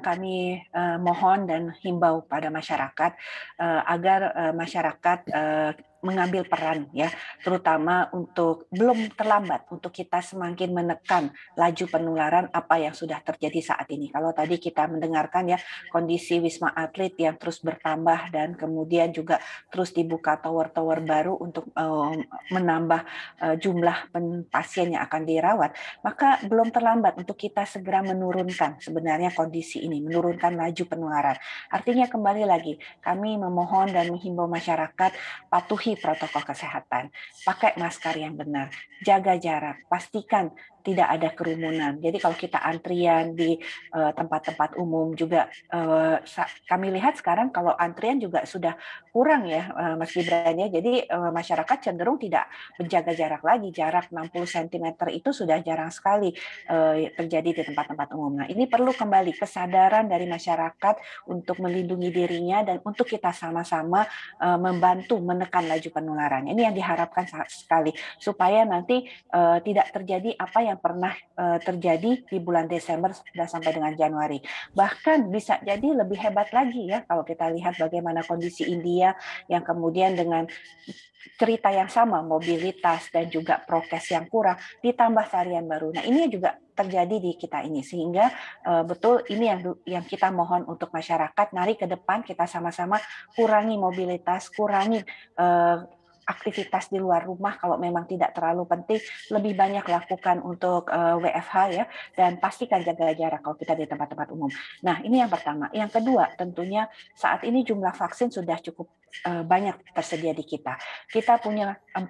yang kami eh, mohon dan himbau pada masyarakat eh, agar eh, masyarakat mengambil peran ya, terutama untuk belum terlambat untuk kita semakin menekan laju penularan apa yang sudah terjadi saat ini. Kalau tadi kita mendengarkan ya kondisi wisma atlet yang terus bertambah dan kemudian juga terus dibuka tower-tower baru untuk menambah eh, jumlah pasien yang akan dirawat, maka belum terlambat untuk kita segera menurunkan sebenarnya kondisi ini, menurunkan laju penularan. Artinya kembali lagi kami memohon dan menghimbau masyarakat patuhi patuhi protokol kesehatan, pakai masker yang benar, jaga jarak, pastikan tidak ada kerumunan. Jadi kalau kita antrian di eh, tempat-tempat uh, umum juga uh, kami lihat sekarang kalau antrian juga sudah kurang ya uh, Mas Gibran ya. Jadi uh, masyarakat cenderung tidak menjaga jarak lagi. Jarak 60 cm itu sudah jarang sekali uh, terjadi di tempat-tempat umum. Nah, ini perlu kembali kesadaran dari masyarakat untuk melindungi dirinya dan untuk kita sama-sama uh, membantu menekan lagi laju penularannya. Ini yang diharapkan sekali supaya nanti uh, tidak terjadi apa yang pernah uh, terjadi di bulan Desember sudah sampai dengan Januari. Bahkan bisa jadi lebih hebat lagi ya kalau kita lihat bagaimana kondisi India yang kemudian dengan cerita yang sama mobilitas dan juga prokes yang kurang ditambah varian baru. Nah, ini juga terjadi di kita ini sehingga uh, betul ini yang yang kita mohon untuk masyarakat mari ke depan kita sama-sama kurangi mobilitas kurangi uh, aktivitas di luar rumah kalau memang tidak terlalu penting lebih banyak lakukan untuk uh, eh, WFH ya dan pastikan jaga jarak kalau kita di tempat-tempat umum. Nah, ini yang pertama. Yang kedua, tentunya saat ini jumlah vaksin sudah cukup uh, banyak tersedia di kita. Kita punya 40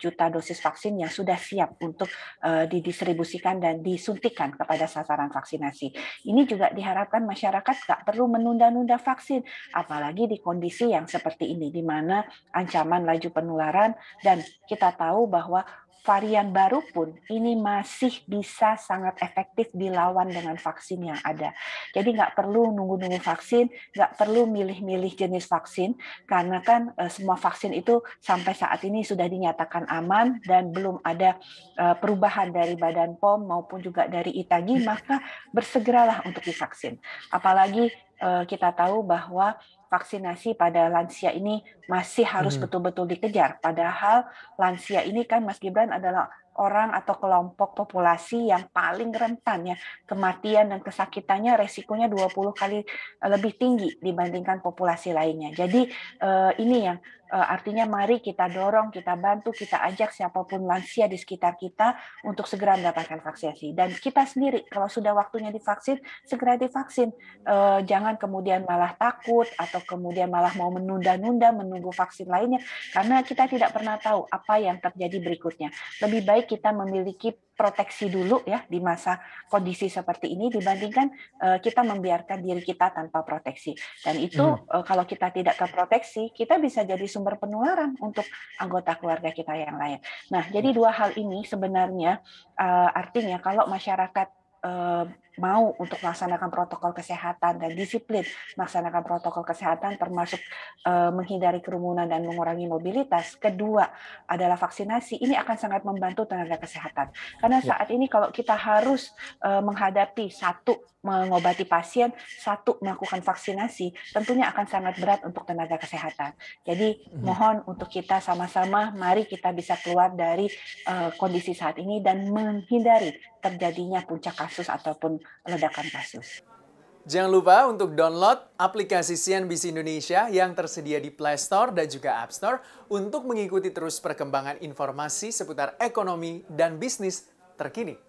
juta dosis vaksin yang sudah siap untuk uh, didistribusikan dan disuntikan kepada sasaran vaksinasi. Ini juga diharapkan masyarakat nggak perlu menunda-nunda vaksin apalagi di kondisi yang seperti ini di mana ancaman laju penularan penularan dan kita tahu bahwa varian baru pun ini masih bisa sangat efektif dilawan dengan vaksin yang ada. Jadi nggak perlu nunggu-nunggu vaksin, nggak perlu milih-milih jenis vaksin, karena kan eh, semua vaksin itu sampai saat ini sudah dinyatakan aman dan belum ada eh, perubahan dari Badan POM maupun juga dari Itagi, maka bersegeralah untuk divaksin. Apalagi Eh, kita tahu bahwa vaksinasi pada lansia ini masih harus hmm. betul-betul hmm. dikejar. Padahal lansia ini kan Mas Gibran adalah orang atau kelompok populasi yang paling rentan ya kematian dan kesakitannya resikonya 20 kali eh, lebih tinggi dibandingkan populasi lainnya. Jadi eh, ini yang Eh, artinya mari kita dorong, kita bantu, kita ajak siapapun lansia di sekitar kita untuk segera mendapatkan vaksinasi. Dan kita sendiri kalau sudah waktunya divaksin, segera divaksin. Eh, jangan kemudian malah takut atau kemudian malah mau menunda-nunda menunggu vaksin lainnya karena kita tidak pernah tahu apa yang terjadi berikutnya. Lebih baik kita memiliki proteksi dulu ya di masa kondisi seperti ini dibandingkan eh, kita membiarkan diri kita tanpa proteksi. Dan itu uh, kalau kita tidak terproteksi, kita bisa jadi sumber penularan untuk anggota keluarga kita yang lain. Nah, jadi ya. dua hal ini sebenarnya eh, artinya kalau masyarakat eh, mau untuk melaksanakan protokol kesehatan dan disiplin melaksanakan protokol kesehatan termasuk eh, menghindari kerumunan dan mengurangi mobilitas. Kedua adalah vaksinasi. Ini akan sangat membantu tenaga kesehatan. Karena ya. saat ini kalau kita harus eh, menghadapi satu mengobati pasien, satu melakukan vaksinasi, tentunya akan sangat berat untuk tenaga kesehatan. Jadi mhm. mohon untuk kita sama-sama mari kita bisa keluar dari uh, kondisi saat ini dan menghindari terjadinya puncak kasus ataupun ledakan kasus. Jangan lupa untuk download aplikasi CNBC Indonesia yang tersedia di Play Store dan juga App Store untuk mengikuti terus perkembangan informasi seputar ekonomi dan bisnis terkini.